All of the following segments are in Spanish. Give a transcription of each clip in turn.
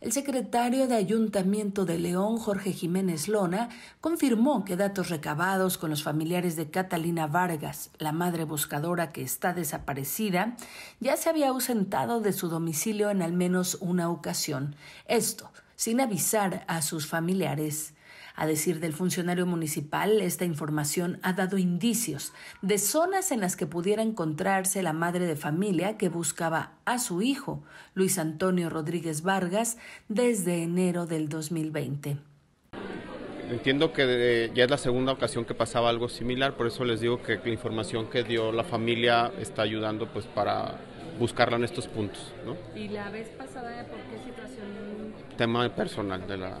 El secretario de Ayuntamiento de León, Jorge Jiménez Lona, confirmó que datos recabados con los familiares de Catalina Vargas, la madre buscadora que está desaparecida, ya se había ausentado de su domicilio en al menos una ocasión. Esto sin avisar a sus familiares. A decir del funcionario municipal, esta información ha dado indicios de zonas en las que pudiera encontrarse la madre de familia que buscaba a su hijo, Luis Antonio Rodríguez Vargas, desde enero del 2020. Entiendo que eh, ya es la segunda ocasión que pasaba algo similar, por eso les digo que la información que dio la familia está ayudando pues para buscarla en estos puntos. ¿no? ¿Y la vez pasada por qué situación? Tema personal de la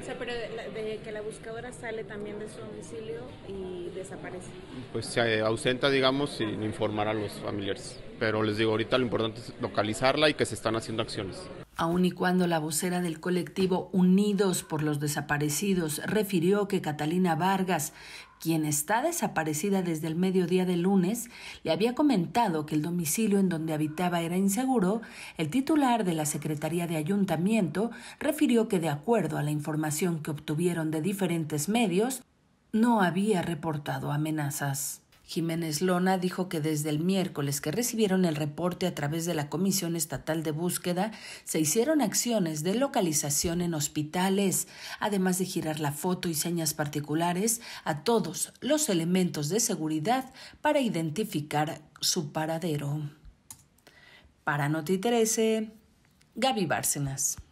o sea, pero de, que la buscadora sale también de su domicilio y desaparece. Pues se ausenta, digamos, sin informar a los familiares. Pero les digo, ahorita lo importante es localizarla y que se están haciendo acciones aun y cuando la vocera del colectivo Unidos por los Desaparecidos refirió que Catalina Vargas, quien está desaparecida desde el mediodía de lunes, le había comentado que el domicilio en donde habitaba era inseguro, el titular de la Secretaría de Ayuntamiento refirió que de acuerdo a la información que obtuvieron de diferentes medios, no había reportado amenazas. Jiménez Lona dijo que desde el miércoles que recibieron el reporte a través de la Comisión Estatal de Búsqueda, se hicieron acciones de localización en hospitales, además de girar la foto y señas particulares a todos los elementos de seguridad para identificar su paradero. Para Noti 13, Gaby Bárcenas.